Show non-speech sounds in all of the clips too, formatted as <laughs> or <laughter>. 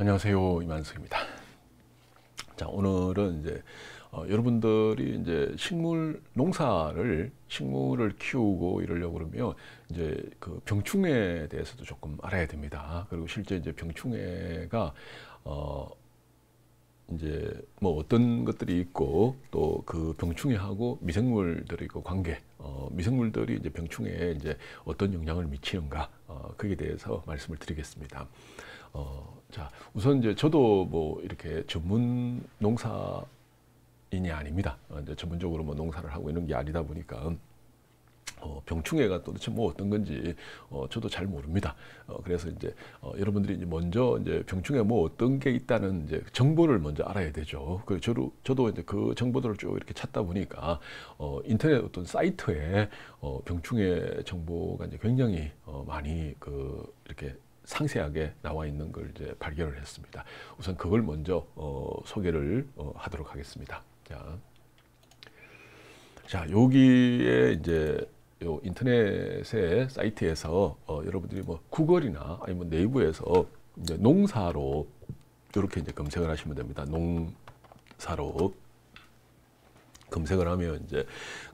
안녕하세요 이만석입니다. 자 오늘은 이제 어, 여러분들이 이제 식물 농사를 식물을 키우고 이러려고 그러면 이제 그 병충해에 대해서도 조금 알아야 됩니다. 그리고 실제 이제 병충해가 어 이제 뭐 어떤 것들이 있고 또 그 병충해하고 미생물들의 그 관계, 어, 미생물들이 이제 병충해에 이제 어떤 영향을 미치는가, 어, 거기 대해서 말씀을 드리겠습니다. 어, 자, 우선 이제 저도 뭐 이렇게 전문 농사인이 아닙니다. 어, 이제 전문적으로 뭐 농사를 하고 있는 게 아니다 보니까 어, 병충해가 도대체 뭐 어떤 건지 어, 저도 잘 모릅니다. 어, 그래서 이제 어, 여러분들이 이제 먼저 이제 병충해 뭐 어떤 게 있다는 이제 정보를 먼저 알아야 되죠. 그 저도 저도 이제 그 정보들을 쭉 이렇게 찾다 보니까 어, 인터넷 어떤 사이트에 어, 병충해 정보가 이제 굉장히 어, 많이 그 이렇게 상세하게 나와 있는 걸 이제 발견을 했습니다. 우선 그걸 먼저 어, 소개를 어, 하도록 하겠습니다. 자, 자 여기에 이제 요 인터넷의 사이트에서 어, 여러분들이 뭐 구글이나 아니면 뭐 네이버에서 이제 농사로 이렇게 이제 검색을 하시면 됩니다. 농사로 검색을 하면 이제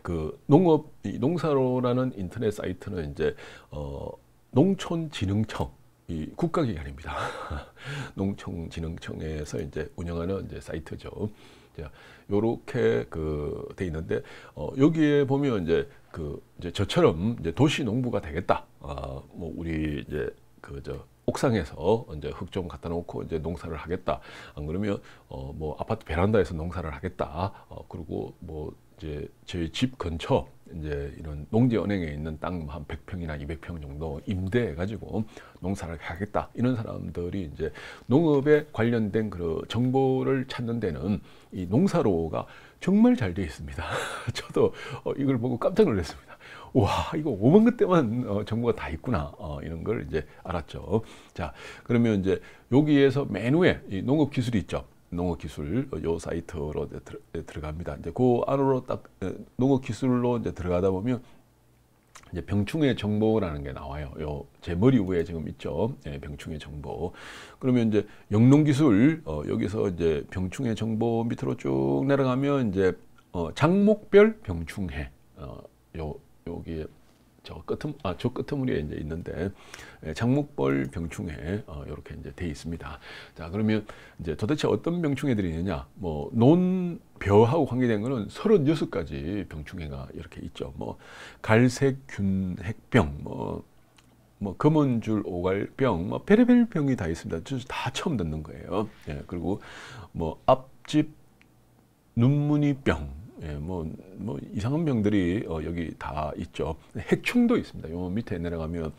그 농업 농사로라는 인터넷 사이트는 이제 어, 농촌진흥청 이 국가기관입니다. <laughs> 농촌진흥청에서 이제 운영하는 이제 사이트죠. 자, 요렇게 그 돼 있는데 어, 여기에 보면 이제 그 이제 저처럼 이제 도시 농부가 되겠다. 아, 뭐 우리 이제 그저 옥상에서 이제 흙좀 갖다 놓고 이제 농사를 하겠다. 안 그러면 어뭐 아파트 베란다에서 농사를 하겠다. 어 그리고 뭐 이제 저희 집 근처 이제 이런 농지은행에 있는 땅한 뭐 100평이나 200평 정도 임대해 가지고 농사를 하겠다 이런 사람들이 이제 농업에 관련된 그 정보를 찾는 데는 이 농사로가 정말 잘 되어 있습니다. <laughs> 저도 어, 이걸 보고 깜짝 놀랐습니다. 와 이거 5만 그때만 어, 정보가 다 있구나 어, 이런 걸 이제 알았죠. 자 그러면 이제 여기에서 맨위에이 농업 기술이 있죠. 농업기술 어, 요 사이트로 들어갑니다. 이제 그 안으로 딱 어, 농업기술로 이제 들어가다 보면 이제 병충해 정보라는 게 나와요. 요 제 머리 위에 지금 있죠. 예, 병충해 정보. 그러면 이제 영농기술 어, 여기서 이제 병충해 정보 밑으로 쭉 내려가면 이제 어, 장목별 병충해 어, 요 여기에 저 끝음 아, 저 끝머리에 이제 있는데 예, 장목벌 병충해 어, 이렇게 이제 돼 있습니다. 자 그러면 이제 도대체 어떤 병충해들이 있느냐? 뭐 논벼하고 관계된 거는 36가지 병충해가 이렇게 있죠. 뭐 갈색균 핵병 뭐뭐 검은줄 오갈병, 뭐 베레벨 뭐, 뭐, 병이 다 있습니다. 다 처음 듣는 거예요. 예, 그리고 뭐 앞집 눈무늬병, 예, 뭐, 뭐 이상한 병들이 어, 여기 다 있죠. 해충도 있습니다. 요 밑에 내려가면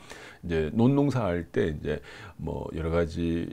이제 논농사할 때 이제 뭐 여러 가지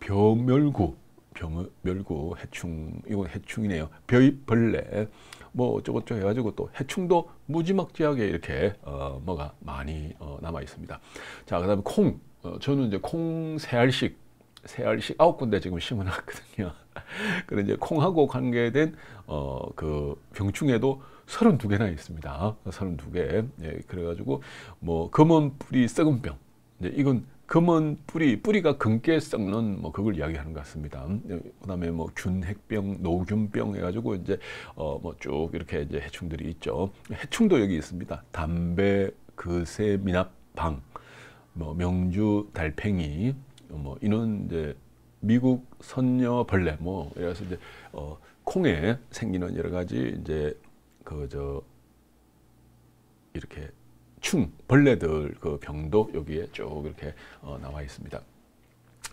벼멸구, 벼멸구 해충 이건 해충이네요. 벼이벌레 뭐 어쩌고저쩌고 해가지고 또 해충도 무지막지하게 이렇게 어, 뭐가 많이 어, 남아 있습니다. 자 그다음에 콩 어, 저는 이제 콩 세알씩 세알씩 아홉 군데 지금 심어놨거든요. <laughs> 그런 이제 콩하고 관계된 어, 그 병충해도 32개나 있습니다. 32개. 예, 그래가지고 뭐 검은 뿌리 썩은 병. 이제 이건 금은 뿌리, 뿌리가 금게 썩는 뭐 그걸 이야기하는 것 같습니다. 예, 그다음에 뭐 균핵병, 노균병 해가지고 이제 어뭐쭉 이렇게 이제 해충들이 있죠. 해충도 여기 있습니다. 담배, 그새, 미납, 방, 뭐 명주, 달팽이, 뭐 이는 이제 미국 선녀벌레 뭐 이래서 이제 어 콩에 생기는 여러 가지 이제 그 저 이렇게 충 벌레들 그 병도 여기에 쭉 이렇게 어 나와 있습니다.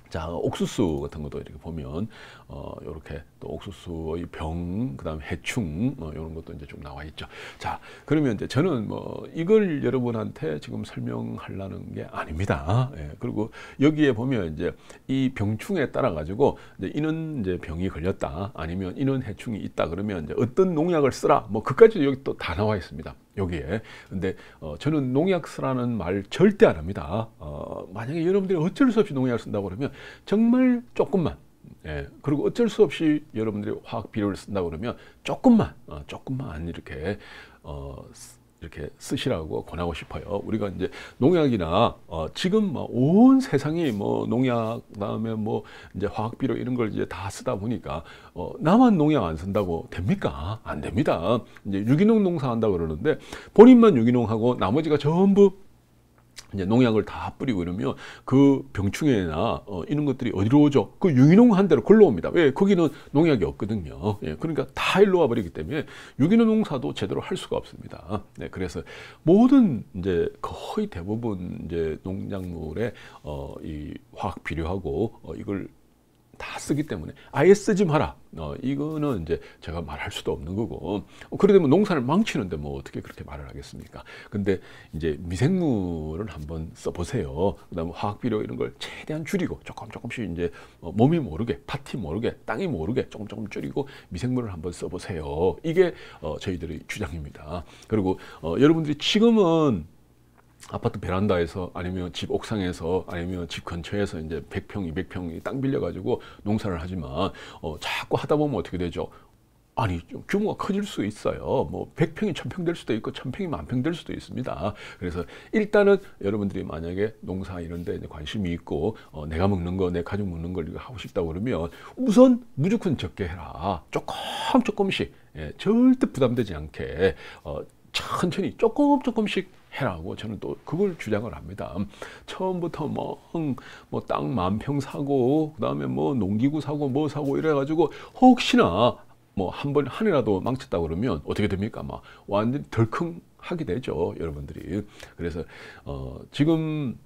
자 옥수수 같은 것도 이렇게 보면 어 이렇게 또 옥수수의 병, 그다음 해충 어, 뭐 이런 것도 이제 쭉 나와 있죠. 자, 그러면 이제 저는 뭐 이걸 여러분한테 지금 설명하려는 게 아닙니다. 예, 그리고 여기에 보면 이제 이 병충에 따라 가지고 이제 이는 이제 병이 걸렸다, 아니면 이는 해충이 있다 그러면 이제 어떤 농약을 쓰라, 뭐 그까지 여기 또 다 나와 있습니다. 여기에 근데 어, 저는 농약 쓰라는 말 절대 안 합니다. 어, 만약에 여러분들이 어쩔 수 없이 농약을 쓴다고 그러면 정말 조금만 예, 그리고 어쩔 수 없이 여러분들이 화학 비료를 쓴다 그러면 조금만, 어, 조금만 이렇게 어, 이렇게 쓰시라고 권하고 싶어요. 우리가 이제 농약이나 어, 지금 뭐온 세상이 뭐 농약 다음에뭐 이제 화학 비료 이런 걸 이제 다 쓰다 보니까 어, 나만 농약 안 쓴다고 됩니까? 안 됩니다. 이제 유기농 농사한다 그러는데 본인만 유기농하고 나머지가 전부 이제 농약을 다 뿌리고 이러면 그 병충해나 어, 이런 것들이 어디로 오죠? 그 유기농 한 대로 걸러옵니다. 왜? 거기는 농약이 없거든요. 예, 그러니까 다 일로 와버리기 때문에 유기농 농사도 제대로 할 수가 없습니다. 네, 그래서 모든 이제 거의 대부분 이제 농작물에 어, 이 화학 비료하고 어, 이걸 다 쓰기 때문에 아예 쓰지 마라. 어, 이거는 이제 제가 말할 수도 없는 거고 어, 그러다 면 농사를 망치는데 뭐 어떻게 그렇게 말을 하겠습니까? 근데 이제 미생물을 한번 써보세요. 그다음에 화학 비료 이런 걸 최대한 줄이고 조금 조금씩 이제 어, 몸이 모르게 밭이 모르게 땅이 모르게 조금 조금 줄이고 미생물을 한번 써보세요. 이게 어, 저희들의 주장입니다. 그리고 어, 여러분들이 지금은 아파트 베란다에서 아니면 집 옥상에서 아니면 집 근처에서 이제 100평, 200평 이땅 빌려가지고 농사를 하지만 어, 자꾸 하다 보면 어떻게 되죠? 아니 좀 규모가 커질 수 있어요. 뭐 100평이 1000평 될 수도 있고 1000평이 만평 될 수도 있습니다. 그래서 일단은 여러분들이 만약에 농사 이런 데 관심이 있고 어, 내가 먹는 거, 내 가족 먹는 걸 하고 싶다 그러면 우선 무조건 적게 해라. 조금 조금씩 예, 절대 부담되지 않게 어, 천천히 조금 조금씩 해라고 저는 또 그걸 주장을 합니다. 처음부터 뭐땅 뭐 만평 사고 그다음에 뭐 농기구 사고 뭐 사고 이래 가지고 혹시나 뭐 한번 한이라도 망쳤다 그러면 어떻게 됩니까? 막 완전 덜컹하게 되죠, 여러분들이. 그래서 어 지금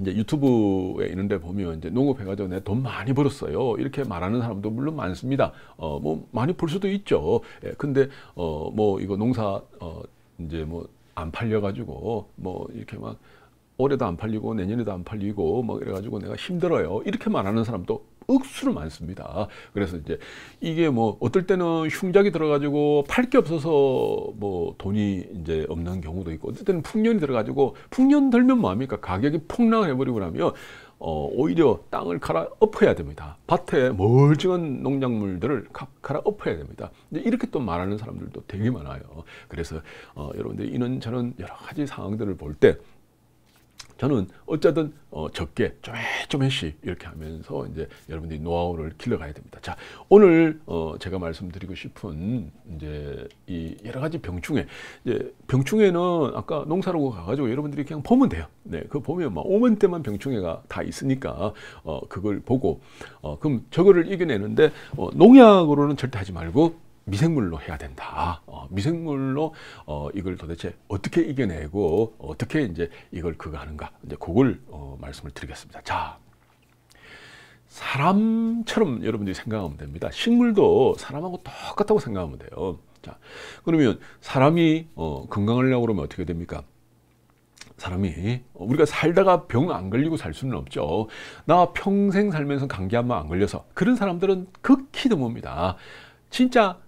이제 유튜브에 있는데 보면 이제 농업해가지고 내 돈 많이 벌었어요. 이렇게 말하는 사람도 물론 많습니다. 어, 뭐 많이 벌 수도 있죠. 예, 근데 어, 뭐 이거 농사 어, 이제 뭐안 팔려가지고 뭐 이렇게 막 올해도 안 팔리고 내년에도 안 팔리고 막 뭐 이래가지고 내가 힘들어요 이렇게 말하는 사람도 억수로 많습니다. 그래서 이제 이게 뭐 어떨 때는 흉작이 들어가지고 팔 게 없어서 뭐 돈이 이제 없는 경우도 있고 어떨 때는 풍년이 들어가지고 풍년 들면 뭐합니까 가격이 폭락해버리고 나면 어, 오히려 땅을 갈아 엎어야 됩니다. 밭에 멀쩡한 농작물들을 갈아 엎어야 됩니다. 이렇게 또 말하는 사람들도 되게 많아요. 그래서 어, 여러분들 이런저런 여러 가지 상황들을 볼때 저는 어쨌든 어, 적게 쪼매쪼매씩 이렇게 하면서 이제 여러분들이 노하우를 길러가야 됩니다. 자, 오늘 어, 제가 말씀드리고 싶은 이제 이 여러 가지 병충해. 이제 병충해는 아까 농사로 가가지고 여러분들이 그냥 보면 돼요. 네, 그 보면 막 오면 때만 병충해가 다 있으니까 어, 그걸 보고 어, 그럼 저거를 이겨내는데 어, 농약으로는 절대 하지 말고 미생물로 해야 된다. 어, 미생물로 어, 이걸 도대체 어떻게 이겨내고 어떻게 이제 이걸 그거 하는가 이제 그걸 어, 말씀을 드리겠습니다. 자. 사람처럼 여러분들이 생각하면 됩니다. 식물도 사람하고 똑같다고 생각하면 돼요. 자, 그러면 사람이 어, 건강하려고 그러면 어떻게 됩니까? 사람이 어, 우리가 살다가 병 안 걸리고 살 수는 없죠. 나 평생 살면서 감기 한 번 안 걸려서 그런 사람들은 극히 드뭅니다. 진짜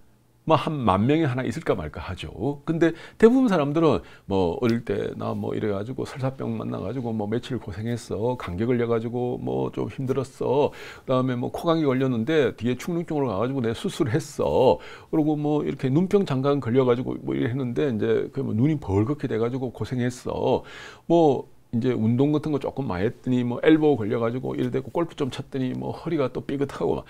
뭐한만 명에 하나 있을까 말까 하죠. 근데 대부분 사람들은 뭐 어릴 때 나 뭐 이래가지고 설사병 만나가지고 뭐 며칠 고생했어. 감기 걸려가지고 뭐 좀 힘들었어. 그다음에 뭐 코감기 걸렸는데 뒤에 충농증으로 가가지고 내 수술했어. 그러고뭐 이렇게 눈병 잠깐 걸려가지고 뭐이래했는데 이제 그 뭐 눈이 벌겋게 돼가지고 고생했어. 뭐 이제 운동 같은 거 조금 많이 했더니 뭐 엘보 걸려가지고 이래 되고 골프 좀 쳤더니 뭐 허리가 또삐긋하고막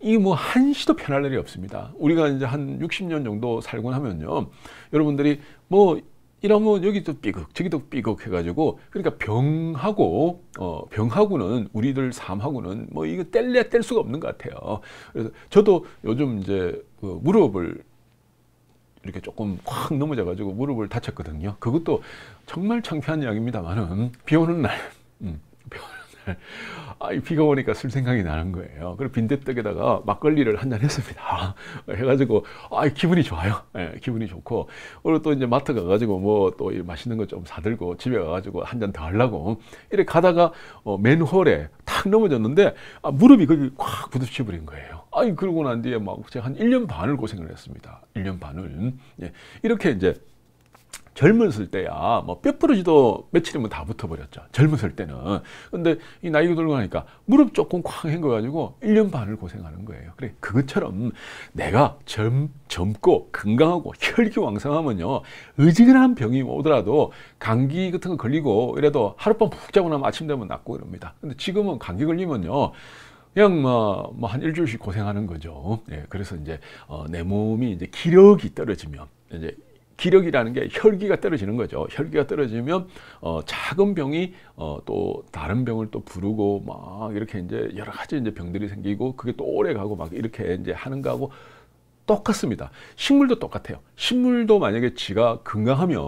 이뭐 한시도 편할 일이 없습니다. 우리가 이제 한 60년 정도 살고 나면요. 여러분들이 뭐 이러면 여기도 삐걱 저기도 삐걱 해가지고 그러니까 병하고 어, 병하고는 우리들 삶하고는 뭐 이거 뗄래야 뗄 수가 없는 것 같아요 그래서 저도 요즘 이제 그 무릎을 이렇게 조금 확 넘어져 가지고 무릎을 다쳤거든요 그것도 정말 창피한 이야기입니다만은 비 오는 날 음. <laughs> 아, 이 비가 오니까 술 생각이 나는 거예요. 그리고 빈대떡에다가 막걸리를 한 잔 했습니다. <laughs> 해가지고, 아, 기분이 좋아요. 예, 기분이 좋고, 오늘 또 이제 마트 가가지고 뭐 또 맛있는 거 좀 사들고 집에 가가지고 한잔 더 하려고. 이래 가다가 어, 맨 홀에 탁 넘어졌는데, 아, 무릎이 거기 꽉 부딪혀 버린 거예요. 아니, 그러고 난 뒤에 막 제가 한 1년 반을 고생을 했습니다. 1년 반을. 예, 이렇게 이제 젊었을 때야 뭐 뼈부러지도 며칠이면 다 붙어버렸죠. 젊었을 때는. 근데 이 나이가 들고 나니까 무릎 조금 쾅 헹궈가지고 1년 반을 고생하는 거예요. 그래 그것처럼 내가 젊, 젊고 건강하고 혈기왕성하면요. 의지근한 병이 오더라도 감기 같은 거 걸리고 이래도 하룻밤 푹 자고 나면 아침 되면 낫고 이럽니다. 근데 지금은 감기 걸리면요. 그냥 뭐, 뭐한 일주일씩 고생하는 거죠. 예, 그래서 이제 어, 내 몸이 이제 기력이 떨어지면 이제 기력이라는 게 혈기가 떨어지는 거죠. 혈기가 떨어지면 어, 작은 병이 어, 또 다른 병을 또 부르고 막 이렇게 이제 여러 가지 이제 병들이 생기고 그게 또 오래 가고 막 이렇게 이제 하는 거하고 똑같습니다. 식물도 똑같아요. 식물도 만약에 지가 건강하면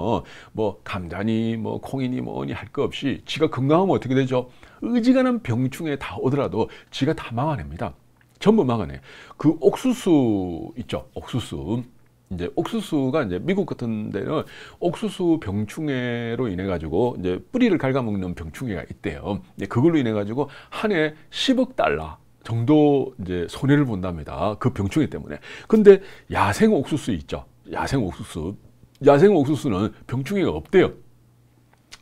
뭐 감자니 뭐 콩이니 뭐니 할 거 없이 지가 건강하면 어떻게 되죠? 의지가는 병충해 다 오더라도 지가 다 막아냅니다. 전부 막아내. 그 옥수수 있죠? 옥수수. 이제 옥수수가 이제 미국 같은 데는 옥수수 병충해로 인해 가지고 이제 뿌리를 갉아먹는 병충해가 있대요. 그걸로 인해 가지고 한 해 10억 달러 정도 이제 손해를 본답니다. 그 병충해 때문에. 근데 야생 옥수수 있죠. 야생 옥수수. 야생 옥수수는 병충해가 없대요.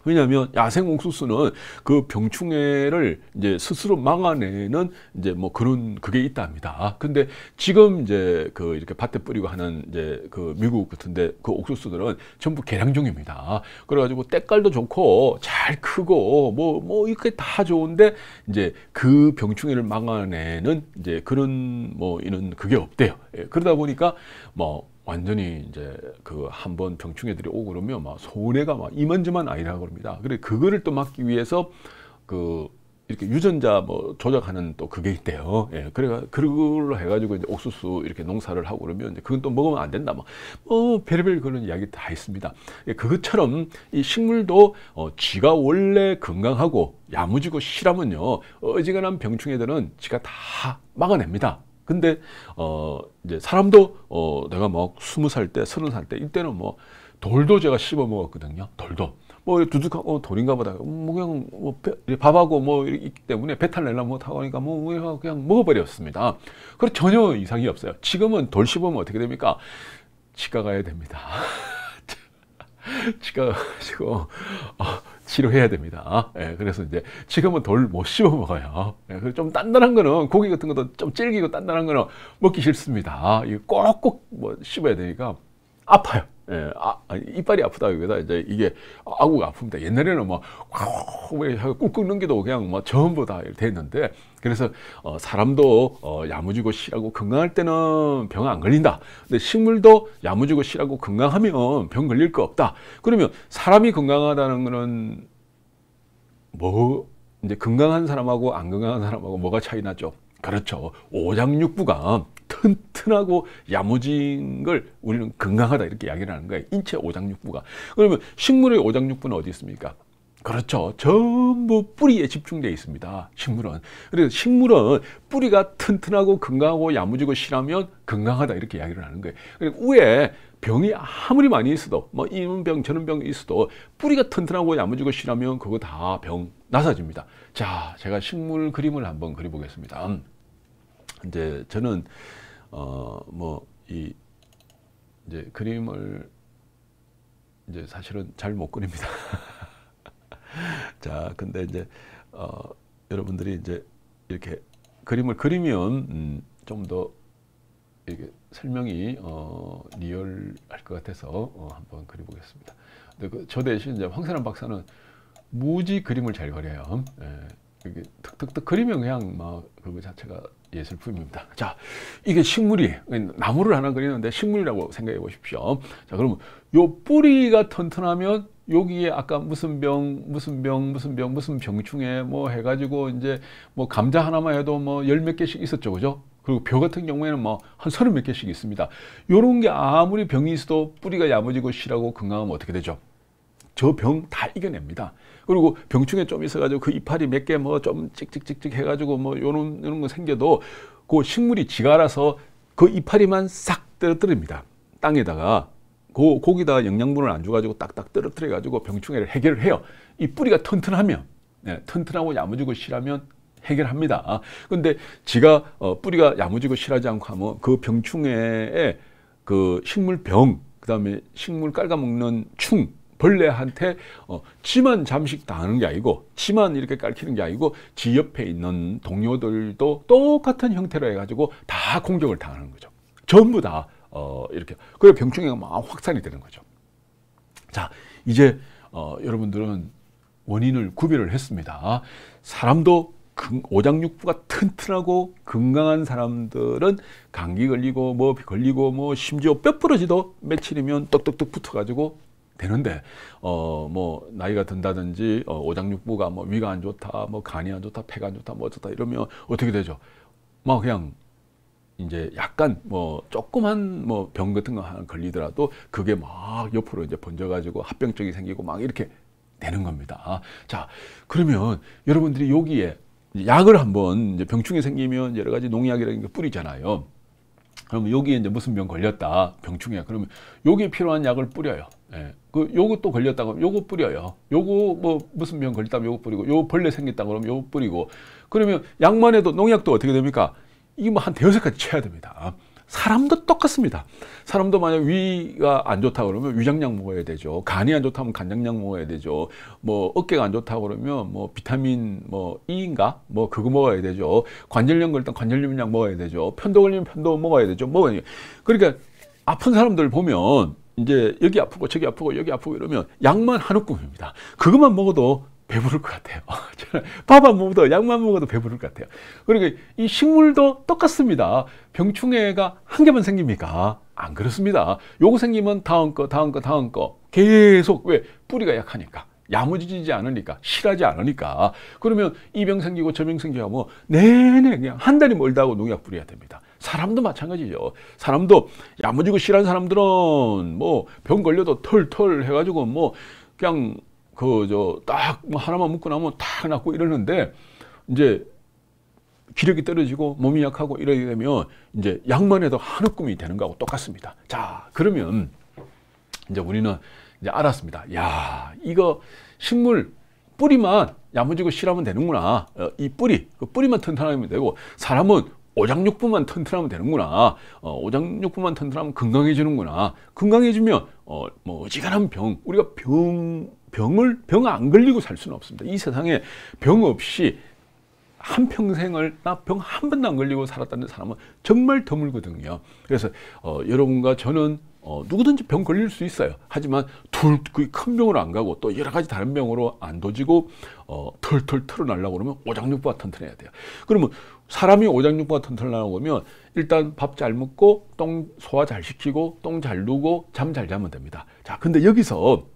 왜냐하면 야생옥수수는 그 병충해를 이제 스스로 막아내는 이제 뭐 그런 그게 있답니다. 근데 지금 이제 그 이렇게 밭에 뿌리고 하는 이제 그 미국 같은데 그 옥수수들은 전부 개량종입니다. 그래가지고 때깔도 좋고 잘 크고 뭐뭐 뭐 이렇게 다 좋은데 이제 그 병충해를 막아내는 이제 그런 뭐 이런 그게 없대요. 예, 그러다 보니까 뭐 완전히 이제 그 한 번 병충해들이 오고 그러면 막 손해가 막 이만저만 아니라고 그럽니다. 그래 그거를 또 막기 위해서 그 이렇게 유전자 뭐 조작하는 또 그게 있대요. 예, 그래가 그걸로 해가지고 이제 옥수수 이렇게 농사를 하고 그러면 이제 그건 또 먹으면 안 된다. 막, 뭐 별별 그런 이야기 다 있습니다. 예, 그것처럼 이 식물도 어, 쥐가 원래 건강하고 야무지고 실하면요, 어지간한 병충해들은 쥐가 다 막아냅니다. 근데 어 이제 사람도 어 내가 막 뭐 스무 살 때, 서른 살 때 이때는 뭐 돌도 제가 씹어 먹었거든요. 돌도 뭐 두둑하고 돌인가 어, 보다. 음, 뭐 그냥 뭐 밥하고 뭐 있기 때문에 배탈 날라 못하고 하니까 뭐, 뭐 그냥 먹어버렸습니다. 그래 전혀 이상이 없어요. 지금은 돌 씹으면 어떻게 됩니까? 치과 가야 됩니다. <laughs> 치과 가가지고 어, 치료해야 됩니다. 예, 그래서 이제 지금은 덜못 씹어 먹어요. 예, 그래서 좀 단단한 거는 고기 같은 것도 좀 질기고 단단한 거는 먹기 싫습니다. 이거 꼭꼭 뭐 씹어야 되니까 아파요. 예, 아, 이빨이 아프다기보다 이제 이게 아구가 아픕니다. 옛날에는 막꾹꾹 뭐 꺾는 게도 그냥 뭐 전부 다 됐는데 그래서 어, 사람도 어, 야무지고 실하고 건강할 때는 병 안 걸린다. 근데 식물도 야무지고 실하고 건강하면 병 걸릴 거 없다. 그러면 사람이 건강하다는 거는 뭐 이제 건강한 사람하고 안 건강한 사람하고 뭐가 차이 나죠? 그렇죠. 오장육부가 튼튼하고 야무진 걸 우리는 건강하다 이렇게 이야기를 하는 거예요. 인체 오장육부가. 그러면 식물의 오장육부는 어디 있습니까? 그렇죠. 전부 뿌리에 집중되어 있습니다. 식물은. 그래서 식물은 뿌리가 튼튼하고 건강하고 야무지고 실하면 건강하다 이렇게 이야기를 하는 거예요. 그리고 우에 병이 아무리 많이 있어도 뭐 이런 병 저런 병이 있어도 뿌리가 튼튼하고 야무지고 실하면 그거 다 병 나사집니다. 자, 제가 식물 그림을 한번 그려보겠습니다. 이제 저는 어 뭐 이 이제 그림을 이제 사실은 잘 못 그립니다. <laughs> 자, 근데 이제 어 여러분들이 이제 이렇게 그림을 그리면 음 좀더 이게 설명이 어, 리얼할 것 같아서 어, 한번 그려보겠습니다. 근데 그, 저 대신 이제 황선람 박사는 무지 그림을 잘 그려요. 예, 이게 툭툭툭 그리면 그냥 막그 자체가 예, 술품입니다 자, 이게 식물이 나무를 하나 그리는데 식물이라고 생각해 보십시오. 자, 그러면 요 뿌리가 튼튼하면 여기에 아까 무슨 병, 무슨 병, 무슨 병, 무슨 병충해 뭐 해가지고 이제 뭐 감자 하나만 해도 뭐 열 몇 개씩 있었죠, 그죠? 그리고 벼 같은 경우에는 뭐 한 서른 몇 개씩 있습니다. 요런 게 아무리 병이 있어도 뿌리가 야무지고 실하고 건강하면 어떻게 되죠? 저병다 이겨냅니다. 그리고 병충해 좀 있어가지고 그 이파리 몇개 뭐 좀 찍찍찍찍 해가지고 뭐 요런, 요런 거 생겨도 그 식물이 지가 알아서 그 이파리만 싹 떨어뜨립니다. 땅에다가 고, 기다 영양분을 안 줘가지고 딱딱 떨어뜨려가지고 병충해를 해결을 해요. 이 뿌리가 튼튼하면 네, 튼튼하고 야무지고 실하면 해결합니다. 아, 근데 지가 어, 뿌리가 야무지고 실하지 않고 하면 그 병충해에 그 식물병, 그 다음에 식물 깔아먹는 충, 벌레한테 어, 지만 잠식 당하는 게 아니고 지만 이렇게 깔키는 게 아니고 지 옆에 있는 동료들도 똑같은 형태로 해가지고 다 공격을 당하는 거죠. 전부 다 어, 이렇게 그래 병충해가 막 확산이 되는 거죠. 자 이제 어, 여러분들은 원인을 구별을 했습니다. 사람도 오장육부가 튼튼하고 건강한 사람들은 감기 걸리고 뭐 걸리고 뭐 심지어 뼈 부러지도 며칠이면 떡떡떡 붙어가지고 되는데 어 뭐 나이가 든다든지 어, 오장육부가 뭐 위가 안 좋다 뭐 간이 안 좋다 폐가 안 좋다 뭐 어쩌다 이러면 어떻게 되죠? 막 뭐 그냥 이제 약간 뭐 조그만 뭐병 같은 거 하나 걸리더라도 그게 막 옆으로 이제 번져가지고 합병증이 생기고 막 이렇게 되는 겁니다. 자 그러면 여러분들이 여기에 약을 한번 이제 병충해 생기면 여러 가지 농약이라는 게 뿌리잖아요. 그러면 여기 에 이제 무슨 병 걸렸다. 병충해. 그러면 여기 에 필요한 약을 뿌려요. 예. 그 요것도 걸렸다고 요거 뿌려요. 요거 뭐 무슨 병 걸렸다면 요거 뿌리고 요 벌레 생겼다 그러면 요거 뿌리고 그러면 약만 해도 농약도 어떻게 됩니까? 이거뭐한 대여섯 가지 쳐야 됩니다. 사람도 똑같습니다. 사람도 만약 위가 안 좋다 그러면 위장약 먹어야 되죠. 간이 안 좋다면 간장약 먹어야 되죠. 뭐 어깨가 안 좋다 그러면 뭐 비타민 뭐 E인가 뭐 그거 먹어야 되죠. 관절염 걸릴 땐 관절염약 먹어야 되죠. 편도 걸리면 편도 먹어야 되죠. 먹어야 뭐 그러니까 아픈 사람들 보면 이제 여기 아프고 저기 아프고 여기 아프고 이러면 약만 한우꿈입니다. 그것만 먹어도 배부를 것 같아요. <laughs> 밥 안 먹어도 약만 먹어도 배부를 것 같아요. 그리고 이 식물도 똑같습니다. 병충해가 한 개만 생깁니까? 안 그렇습니다. 요거 생기면 다음 거, 다음 거, 다음 거 계속 왜 뿌리가 약하니까. 야무지지 않으니까 실하지 않으니까 그러면 이 병 생기고 저 병 생기고 뭐 내내 그냥 한 달이 멀다고 농약 뿌려야 됩니다 사람도 마찬가지죠 사람도 야무지고 실한 사람들은 뭐 병 걸려도 털털 해가지고 뭐 그냥 그저딱 뭐 하나만 묶고 나면 탁 낫고 이러는데 이제 기력이 떨어지고 몸이 약하고 이러게 되면 이제 약만 해도 한우꿈이 되는 거하고 똑같습니다. 자 그러면 이제 우리는 이제 알았습니다. 야 이거 식물 뿌리만 야무지고 실하면 되는구나. 어, 이 뿌리, 그 뿌리만 튼튼하면 되고 사람은 오장육부만 튼튼하면 되는구나. 어, 오장육부만 튼튼하면 건강해지는구나. 건강해지면 어, 뭐 어지간한 병, 우리가 병 병을 병 안 걸리고 살 수는 없습니다. 이 세상에 병 없이 한 평생을 나 병 한 번도 안 걸리고 살았다는 사람은 정말 드물거든요. 그래서 어, 여러분과 저는 어, 누구든지 병 걸릴 수 있어요. 하지만 둘큰 그 병으로 안 가고 또 여러 가지 다른 병으로 안 도지고 어, 털털 털어나라고 그러면 오장육부가 튼튼해야 돼요. 그러면 사람이 오장육부가 튼튼하려고 하면 일단 밥 잘 먹고 똥 소화 잘 시키고 똥 잘 누고 잠 잘 자면 됩니다. 자, 근데 여기서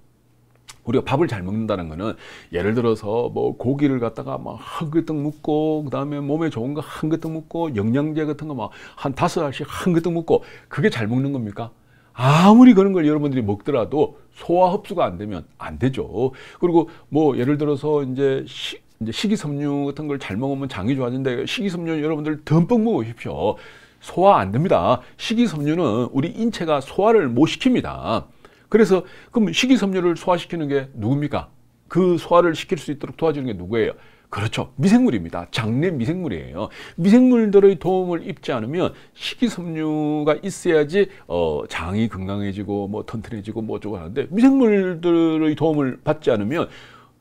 우리가 밥을 잘 먹는다는 거는 예를 들어서 뭐 고기를 갖다가 막 한 그릇 먹고 그다음에 몸에 좋은 거 한 그릇 먹고 영양제 같은 거 막 한 다섯 알씩 한 그릇 먹고 그게 잘 먹는 겁니까? 아무리 그런 걸 여러분들이 먹더라도 소화 흡수가 안 되면 안 되죠. 그리고 뭐 예를 들어서 이제 시, 이제 식이섬유 같은 걸 잘 먹으면 장이 좋아진데 식이섬유 여러분들 듬뿍 먹으십시오. 소화 안 됩니다. 식이섬유는 우리 인체가 소화를 못 시킵니다. 그래서 그럼 식이섬유를 소화시키는 게 누굽니까? 그 소화를 시킬 수 있도록 도와주는 게 누구예요? 그렇죠. 미생물입니다. 장내 미생물이에요. 미생물들의 도움을 입지 않으면 식이섬유가 있어야지 어, 장이 건강해지고 뭐 튼튼해지고 뭐 어쩌고 하는데 미생물들의 도움을 받지 않으면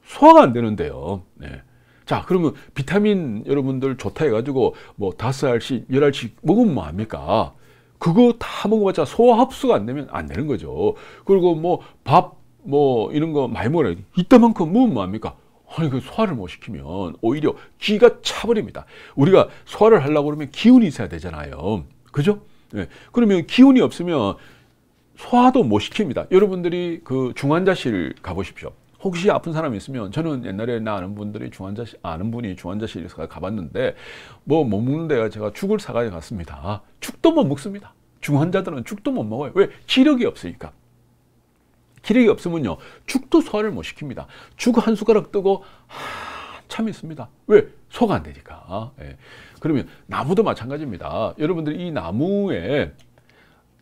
소화가 안 되는데요. 네. 자 그러면 비타민 여러분들 좋다 해가지고 뭐다 알씩 열 알씩 먹으면 뭐합니까? 그거 다 먹어봤자 소화 흡수가 안 되면 안 되는 거죠. 그리고 뭐 밥뭐 뭐 이런 거 많이 먹어야 이따만큼 먹으면 뭐니까 아니 그 소화를 못 시키면 오히려 기가 차버립니다. 우리가 소화를 하려고 그러면 기운이 있어야 되잖아요. 그죠? 네. 그러면 기운이 없으면 소화도 못 시킵니다. 여러분들이 그 중환자실 가보십시오. 혹시 아픈 사람이 있으면 저는 옛날에 나 아는 분들이 중환자실 아, 아는 분이 중환자실에서 가봤는데 뭐못 먹는 데가 제가 죽을 사가지 갔습니다. 죽도 못 먹습니다. 중환자들은 죽도 못 먹어요. 왜? 기력이 없으니까. 기력이 없으면요. 죽도 소화를 못 시킵니다. 죽 한 숟가락 뜨고 한참 있습니다. 왜? 소가 안 되니까. 예. 그러면 나무도 마찬가지입니다. 여러분들이 이 나무에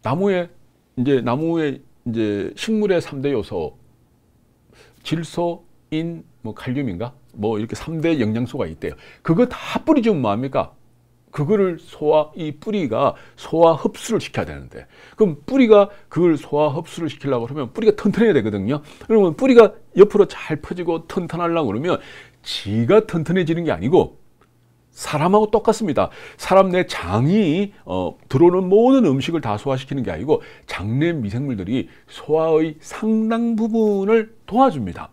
나무에 이제 나무에 이제 식물의 3대 요소 질소, 인, 뭐 칼륨인가? 뭐 이렇게 3대 영양소가 있대요. 그거 다 뿌리 주면 뭐합니까? 그거를 소화, 이 뿌리가 소화 흡수를 시켜야 되는데 그럼 뿌리가 그걸 소화 흡수를 시키려고 그러면 뿌리가 튼튼해야 되거든요. 그러면 뿌리가 옆으로 잘 퍼지고 튼튼하려고 그러면 지가 튼튼해지는 게 아니고 사람하고 똑같습니다. 사람 내 장이 어, 들어오는 모든 음식을 다 소화시키는 게 아니고 장내 미생물들이 소화의 상당 부분을 도와줍니다.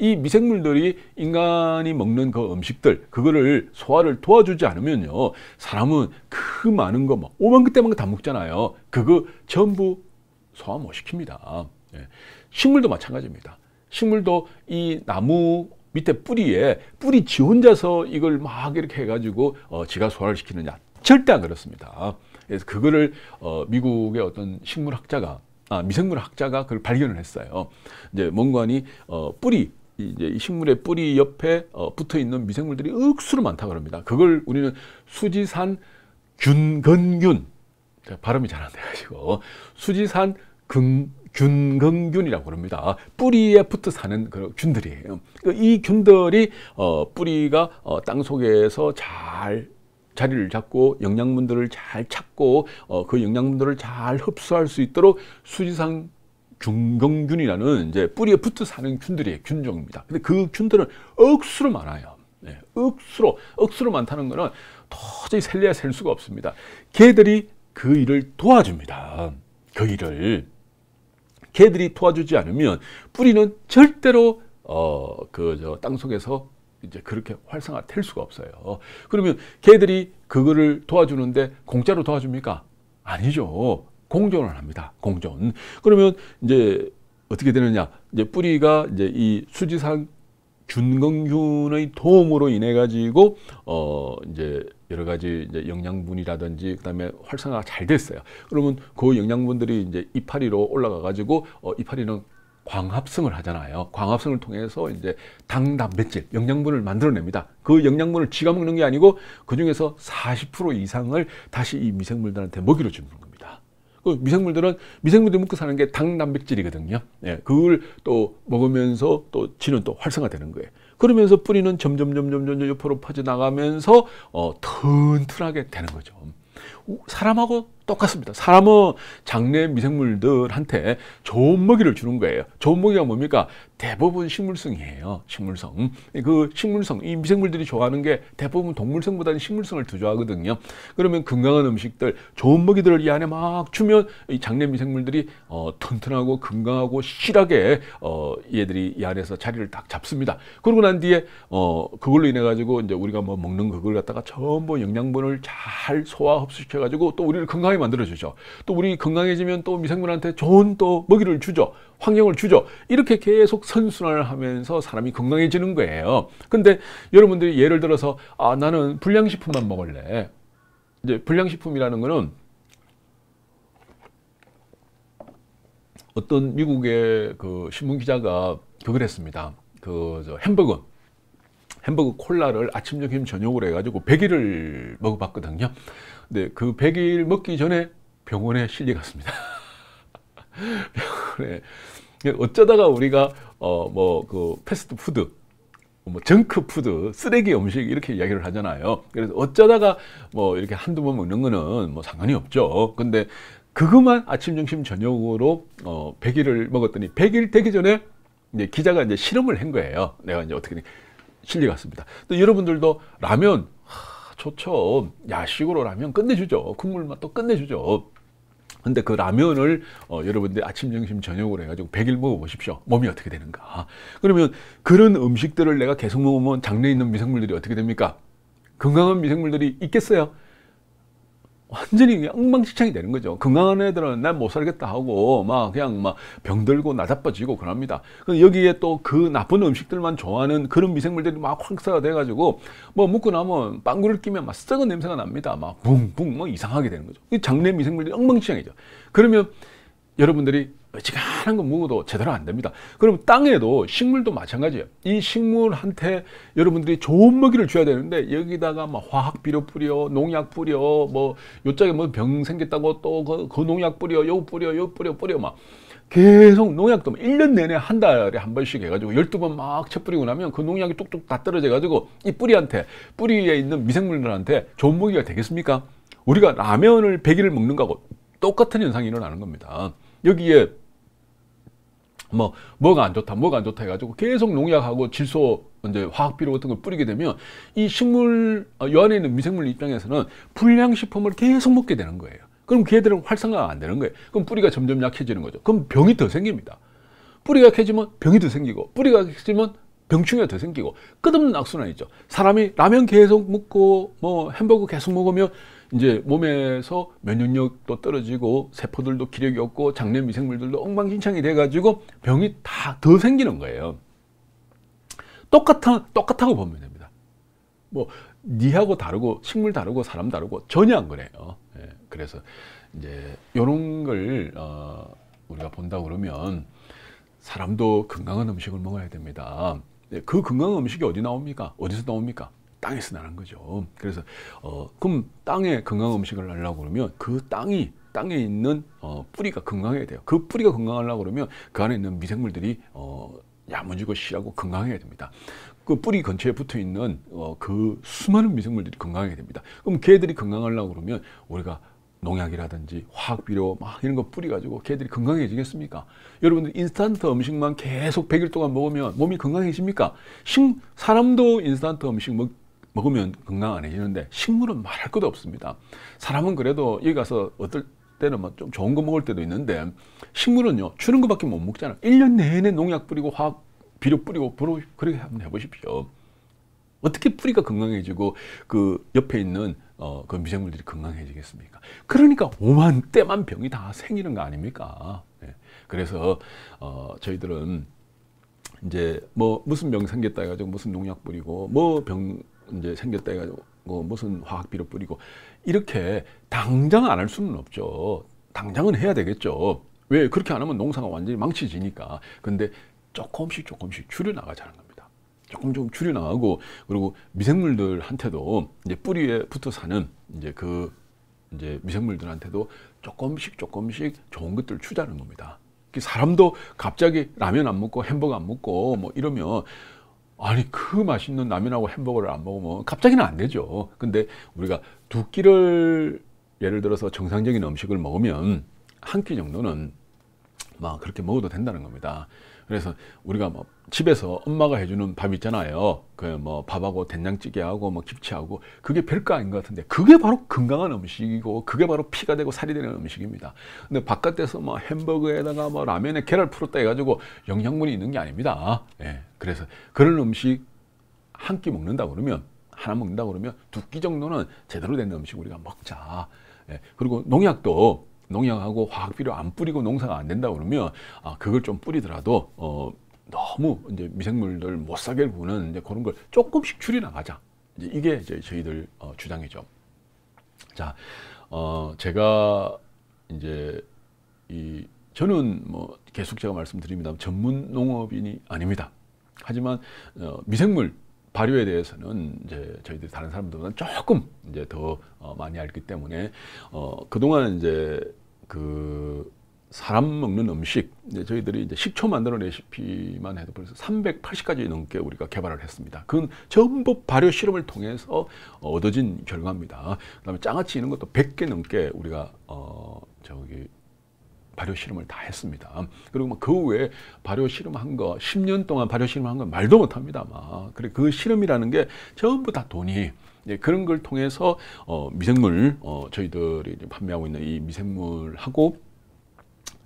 이 미생물들이 인간이 먹는 그 음식들 그거를 소화를 도와주지 않으면요 사람은 그 많은 거막 오만 그때만 다 먹잖아요 그거 전부 소화 못 시킵니다 예. 식물도 마찬가지입니다 식물도 이 나무 밑에 뿌리에 뿌리 지 혼자서 이걸 막 이렇게 해가지고 어, 지가 소화를 시키느냐 절대 안 그렇습니다. 그래서 그거를 어, 미국의 어떤 식물학자가 아, 미생물학자가 그걸 발견을 했어요. 이제 멍관이 어, 뿌리 이제 식물의 뿌리 옆에 어, 붙어 있는 미생물들이 억수로 많다 그럽니다. 그걸 우리는 수지산 균건균 발음이 잘 안 돼가지고 수지산 근 균근균이라고 그럽니다. 뿌리에 붙어 사는 그 균들이에요. 그러니까 이 균들이 어, 뿌리가 어, 땅 속에서 잘 자리를 잡고 영양분들을 잘 찾고 어, 그 영양분들을 잘 흡수할 수 있도록 수지상 균근균이라는 이제 뿌리에 붙어 사는 균들이에요. 균종입니다. 근데 그 균들은 억수로 많아요. 네, 억수로 억수로 많다는 거는 도저히 셀려야 셀 수가 없습니다. 개들이 그 일을 도와줍니다. 그 일을 개들이 도와주지 않으면 뿌리는 절대로 어, 그저 땅속에서 이제 그렇게 활성화 될 수가 없어요. 그러면 개들이 그거를 도와주는데 공짜로 도와줍니까? 아니죠. 공존을 합니다. 공존. 그러면 이제 어떻게 되느냐? 이제 뿌리가 이제 이 수지상 준공균의 도움으로 인해 가지고 어 이제 여러 가지 이제 영양분이라든지 그다음에 활성화가 잘 됐어요. 그러면 그 영양분들이 이제 이파리로 올라가 가지고 어 이파리는 광합성을 하잖아요. 광합성을 통해서 이제 당, 단, 맷질, 영양분을 만들어냅니다. 그 영양분을 쥐가 먹는 게 아니고 그 중에서 40% 이상을 다시 이 미생물들한테 먹이로 주는 요그 미생물들은 미생물들이 먹고 사는 게당 단백질이거든요. 예, 그걸 또 먹으면서 또 진은 또 활성화되는 거예요. 그러면서 뿌리는 점점 점점 점점 옆으로 퍼져 나가면서 어, 튼튼하게 되는 거죠. 음, 사람하고 똑같습니다. 사람은 장내 미생물들한테 좋은 먹이를 주는 거예요. 좋은 먹이가 뭡니까? 대부분 식물성이에요. 식물성. 그 식물성, 이 미생물들이 좋아하는 게 대부분 동물성보다는 식물성을 더 좋아하거든요. 그러면 건강한 음식들, 좋은 먹이들을 이 안에 막 주면 이 장내 미생물들이 어, 튼튼하고 건강하고 실하게 어, 얘들이 이 안에서 자리를 딱 잡습니다. 그러고 난 뒤에 어, 그걸로 인해 가지고 이제 우리가 뭐 먹는 그걸 갖다가 전부 영양분을 잘 소화 흡수시켜 가지고 또 우리를 건강 건강하게 만들어주죠. 또 우리 건강해지면 또 미생물한테 좋은 또 먹이를 주죠. 환경을 주죠. 이렇게 계속 선순환을 하면서 사람이 건강해지는 거예요. 근데 여러분들이 예를 들어서 아 나는 불량식품만 먹을래. 이제 불량식품이라는 거는 어떤 미국의 그 신문 기자가 그걸 했습니다. 그저 햄버거 햄버거 콜라를 아침, 점심, 저녁으로 해가지고 100일을 먹어봤거든요. 네, 그 100일 먹기 전에 병원에 실려갔습니다. <laughs> 병원에. 어쩌다가 우리가 어 뭐 그 패스트푸드 뭐 정크푸드, 그 뭐 쓰레기 음식 이렇게 이야기를 하잖아요. 그래서 어쩌다가 뭐 이렇게 한두 번 먹는 거는 뭐 상관이 없죠. 근데 그것만 아침, 점심, 저녁으로 어, 100일을 먹었더니 100일 되기 전에 이제 기자가 이제 실험을 한 거예요. 내가 이제 어떻게 실려 갔습니다. 또 여러분들도 라면 좋죠. 야식으로 라면 끝내주죠. 국물 맛도 끝내주죠. 근데 그 라면을 어, 여러분들 아침, 점심, 저녁으로 해가지고 100일 먹어보십시오. 몸이 어떻게 되는가. 그러면 그런 음식들을 내가 계속 먹으면 장내에 있는 미생물들이 어떻게 됩니까? 건강한 미생물들이 있겠어요? 완전히 엉망진창이 되는 거죠. 건강한 애들은 난 못 살겠다 하고 막 그냥 막 병들고 나자빠지고 그럽니다. 여기에 또 그 나쁜 음식들만 좋아하는 그런 미생물들이 막 확사가 돼가지고 뭐 먹고 나면 빵구를 끼면 막 썩은 냄새가 납니다. 막 붕붕 뭐 이상하게 되는 거죠. 장내 미생물들이 엉망진창이죠. 그러면 여러분들이 어지간한 거 묵어도 제대로 안 됩니다. 그럼 땅에도 식물도 마찬가지예요. 이 식물한테 여러분들이 좋은 먹이를 줘야 되는데 여기다가 막 뭐 화학 비료 뿌려, 농약 뿌려, 뭐요쪽에뭐 병 생겼다고 또그 그 농약 뿌려, 요 뿌려, 요 뿌려, 뿌려 막 계속 농약도 1년 내내 한 달에 한 번씩 해가지고 12번 막 채 뿌리고 나면 그 농약이 뚝뚝 다 떨어져가지고 이 뿌리한테, 뿌리에 있는 미생물들한테 좋은 먹이가 되겠습니까? 우리가 라면을 100일을 먹는 거하고 똑같은 현상이 일어나는 겁니다. 여기에 뭐 뭐가 안 좋다 뭐가 안 좋다 해가지고 계속 농약하고 질소 이제 화학비료 같은 걸 뿌리게 되면 이 식물 어, 연에 있는 미생물 입장에서는 불량식품을 계속 먹게 되는 거예요 그럼 걔들은 활성화가 안 되는 거예요 그럼 뿌리가 점점 약해지는 거죠 그럼 병이 더 생깁니다 뿌리가 약해지면 병이 더 생기고 뿌리가 약해지면 병충해가 더 생기고 끝없는 악순환이죠 사람이 라면 계속 먹고 뭐 햄버거 계속 먹으면 이제 몸에서 면역력도 떨어지고 세포들도 기력이 없고 장내 미생물들도 엉망진창이 돼가지고 병이 다 더 생기는 거예요. 똑같아, 똑같다고 보면 됩니다. 뭐 니하고 다르고 식물 다르고 사람 다르고 전혀 안 그래요. 예, 그래서 이제 요런걸 어, 우리가 본다 그러면 사람도 건강한 음식을 먹어야 됩니다. 네, 그 건강한 음식이 어디 나옵니까? 어디서 나옵니까? 땅에서 나는 거죠. 그래서 어, 그럼 땅에 건강 음식을 하려고 그러면 그 땅이 땅에 있는 어, 뿌리가 건강해야 돼요. 그 뿌리가 건강하려고 그러면 그 안에 있는 미생물들이 어, 야무지고 실하고 건강해야 됩니다. 그 뿌리 근처에 붙어 있는 어, 그 수많은 미생물들이 건강해야 됩니다. 그럼 걔들이 건강하려고 그러면 우리가 농약이라든지 화학비료 막 이런 거 뿌려가지고 걔들이 건강해지겠습니까? 여러분들 인스턴트 음식만 계속 100일 동안 먹으면 몸이 건강해집니까? 심, 사람도 인스턴트 음식 먹, 먹으면 건강 안 해지는데 식물은 말할 것도 없습니다. 사람은 그래도 여기 가서 어떨 때는 뭐좀 좋은 거 먹을 때도 있는데 식물은요 주는 거밖에 못 먹잖아요. 1년 내내 농약 뿌리고 화학 비료 뿌리고 보러 그렇게 한번 해보십시오. 어떻게 뿌리가 건강해지고 그 옆에 있는 어, 그 미생물들이 건강해지겠습니까? 그러니까 오만 때만 병이 다 생기는 거 아닙니까? 네. 그래서 어, 저희들은 이제 뭐 무슨 병 생겼다 해가지고 무슨 농약 뿌리고 뭐병 이제 생겼다 해가지고 뭐 무슨 화학비료 뿌리고 이렇게 당장 안 할 수는 없죠. 당장은 해야 되겠죠. 왜 그렇게 안 하면 농사가 완전히 망치지니까. 근데 조금씩 조금씩 줄여나가자는 겁니다. 조금 조금 줄여나가고 그리고 미생물들한테도 이제 뿌리에 붙어 사는 이제 그 이제 미생물들한테도 조금씩 조금씩 좋은 것들을 주자는 겁니다. 그 사람도 갑자기 라면 안 먹고 햄버거 안 먹고 뭐 이러면 아니 그 맛있는 라면하고 햄버거를 안 먹으면 갑자기는 안 되죠. 근데 우리가 두 끼를 예를 들어서 정상적인 음식을 먹으면 한 끼 정도는 막 그렇게 먹어도 된다는 겁니다. 그래서 우리가 뭐 집에서 엄마가 해주는 밥 있잖아요. 그 뭐 밥하고 된장찌개하고 뭐 김치하고 그게 별거 아닌 것 같은데 그게 바로 건강한 음식이고 그게 바로 피가 되고 살이 되는 음식입니다. 근데 바깥에서 뭐 햄버거에다가 뭐 라면에 계란 풀었다 해가지고 영양분이 있는 게 아닙니다. 예. 그래서 그런 음식 한 끼 먹는다 그러면 하나 먹는다 그러면 두 끼 정도는 제대로 된 음식 우리가 먹자. 예. 그리고 농약도 농약하고 화학비료 안 뿌리고 농사가 안 된다 그러면 아, 그걸 좀 뿌리더라도 어, 너무 이제 미생물들 못 사게 구는 이제 그런 걸 조금씩 줄이나가자. 이제 이게 이제 저희들 어, 주장이죠. 자, 어, 제가 이제 이 저는 뭐 계속 제가 말씀드립니다. 전문 농업인이 아닙니다. 하지만 어, 미생물 발효에 대해서는 이제 저희들이 다른 사람들보다 조금 이제 더 어, 많이 알기 때문에 어, 그동안 이제 그 사람 먹는 음식, 이제 저희들이 이제 식초 만드는 레시피만 해도 벌써 380가지 넘게 우리가 개발을 했습니다. 그건 전부 발효 실험을 통해서 얻어진 결과입니다. 그다음에 장아찌 이런 것도 100개 넘게 우리가 어 저기 발효 실험을 다 했습니다. 그리고 뭐 그 후에 발효 실험한 거, 10년 동안 발효 실험한 거 말도 못 합니다. 막. 그래, 그 실험이라는 게 전부 다 돈이 예, 그런 걸 통해서 어, 미생물 어, 저희들이 판매하고 있는 이 미생물하고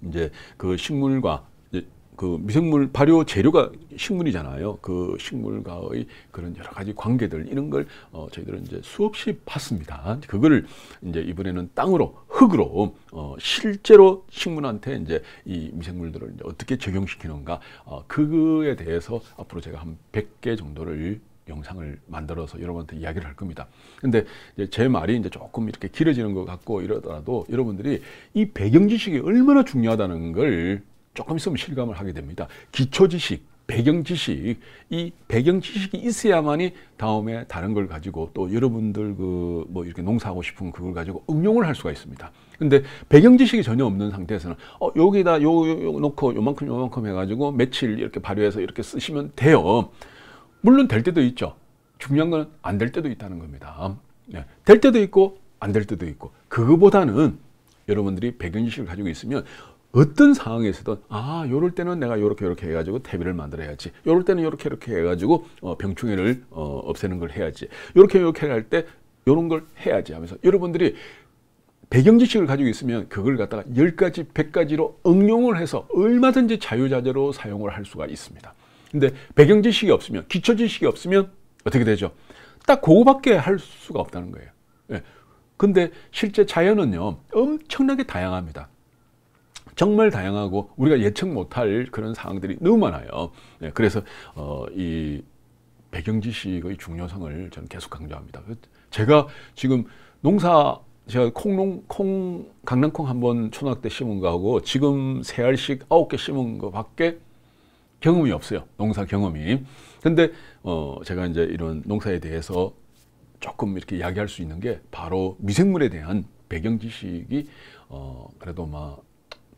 이제 그 식물과 이제 그 미생물 발효 재료가 식물이잖아요. 그 식물과의 그런 여러 가지 관계들 이런 걸 어, 저희들은 이제 수없이 봤습니다. 그거를 이제 이번에는 땅으로 흙으로 어, 실제로 식물한테 이제 이 미생물들을 이제 어떻게 적용시키는가 어, 그거에 대해서 앞으로 제가 한 100개 정도를 영상을 만들어서 여러분한테 이야기를 할 겁니다. 근데 제 말이 이제 조금 이렇게 길어지는 것 같고 이러더라도 여러분들이 이 배경 지식이 얼마나 중요하다는 걸 조금 있으면 실감을 하게 됩니다. 기초 지식, 배경 지식, 이 배경 지식이 있어야만이 다음에 다른 걸 가지고 또 여러분들 그 뭐 이렇게 농사하고 싶은 그걸 가지고 응용을 할 수가 있습니다. 근데 배경 지식이 전혀 없는 상태에서는 어 여기다 요, 요, 요 놓고 요만큼 요만큼 해가지고 며칠 이렇게 발효해서 이렇게 쓰시면 돼요. 물론 될 때도 있죠. 중요한 건 안 될 때도 있다는 겁니다. 네. 될 때도 있고 안 될 때도 있고 그거보다는 여러분들이 배경지식을 가지고 있으면 어떤 상황에서든 아 요럴 때는 내가 요렇게 요렇게 해가지고 퇴비를 만들어야지 요럴 때는 요렇게 요렇게 해가지고 어, 병충해를 어, 없애는 걸 해야지 요렇게 요렇게 할 때 요런 걸 해야지 하면서 여러분들이 배경지식을 가지고 있으면 그걸 갖다가 1 0가지1 0 0가지로 응용을 해서 얼마든지 자유자재로 사용을 할 수가 있습니다. 근데 배경 지식이 없으면 기초 지식이 없으면 어떻게 되죠? 딱 그거밖에 할 수가 없다는 거예요. 예. 근데 실제 자연은요 엄청나게 다양합니다. 정말 다양하고 우리가 예측 못할 그런 상황들이 너무 많아요. 예. 그래서 어, 이 배경 지식의 중요성을 저는 계속 강조합니다. 제가 지금 농사 제가 콩농 콩 강낭콩 한번 초등학교 때 심은 거하고 지금 세 알씩 아홉 개 심은 거밖에 경험이 없어요. 농사 경험이. 근데 어 제가 이제 이런 농사에 대해서 조금 이렇게 이야기할 수 있는 게 바로 미생물에 대한 배경 지식이 어 그래도 막 뭐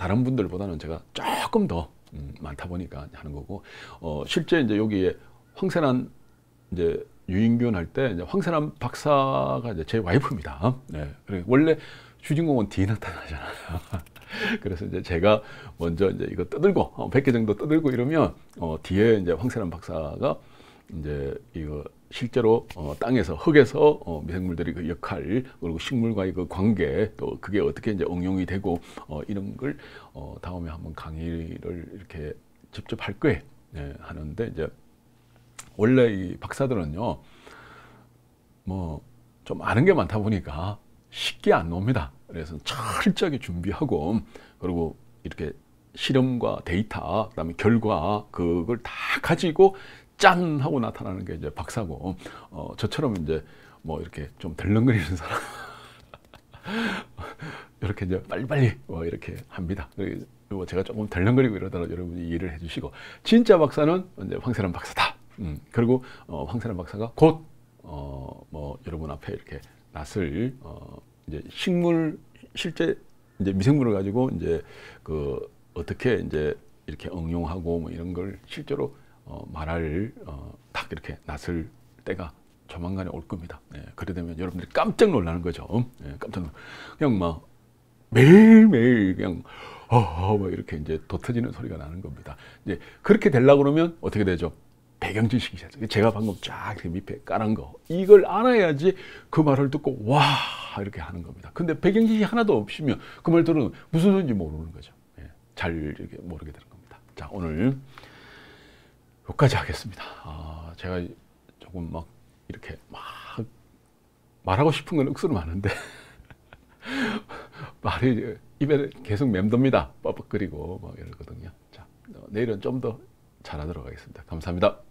다른 분들보다는 제가 조금 더음 많다 보니까 하는 거고 어 실제 이제 여기에 황세란 이제 유인균 할때 이제 황세란 박사가 이제 제 와이프입니다. 네. 그래 원래 주인공은 뒤에 나타나잖아요. <laughs> 그래서 이제 제가 먼저 이제 이거 떠들고 100개 어, 정도 떠들고 이러면 어, 뒤에 이제 황세란 박사가 이제 이거 실제로 어, 땅에서 흙에서 어, 미생물들이그 역할 그리고 식물과의 그 관계 또 그게 어떻게 이제 응용이 되고 어, 이런 걸 어, 다음에 한번 강의를 이렇게 직접 할 거예요. 예, 하는데 이제 원래 이 박사들은요 뭐 좀 아는 게 많다 보니까 쉽게 안옵니다 그래서 철저하게 준비하고 그리고 이렇게 실험과 데이터, 그다음에 결과 그걸 다 가지고 짠 하고 나타나는 게 이제 박사고 어, 저처럼 이제 뭐 이렇게 좀 덜렁거리는 사람 <laughs> 이렇게 이제 빨리빨리 뭐 이렇게 합니다. 그리고 제가 조금 덜렁거리고 이러다가 여러분이 이해를 해주시고 진짜 박사는 이제 황세란 박사다. 음, 그리고 어, 황세란 박사가 곧 어, 뭐 여러분 앞에 이렇게 낫을 어, 이제 식물 실제 이제 미생물을 가지고 이제 그 어떻게 이제 이렇게 응용하고 뭐 이런 걸 실제로 어, 말할 어, 딱 이렇게 낫을 때가 조만간에 올 겁니다. 예, 그래 되면 여러분들이 깜짝 놀라는 거죠. 예, 깜짝 놀라 그냥 막 매일매일 그냥 어허 이렇게 이제 돋터지는 소리가 나는 겁니다. 이제 그렇게 되려 그러면 어떻게 되죠? 배경 지식이죠. 제가 방금 쫙 밑에 깔은 거 이걸 알아야지 그 말을 듣고 와 이렇게 하는 겁니다. 근데 배경 지식이 하나도 없으면 그말들은 무슨 소리인지 모르는 거죠. 예, 잘 이렇게 모르게 되는 겁니다. 자 오늘 여기까지 하겠습니다. 아, 제가 조금 막 이렇게 막 말하고 싶은 건 억수로 많은데 <laughs> 말이 입에 계속 맴돕니다. 뻑뻑거리고 막 이러거든요. 자 내일은 좀 더 잘하도록 하겠습니다. 감사합니다.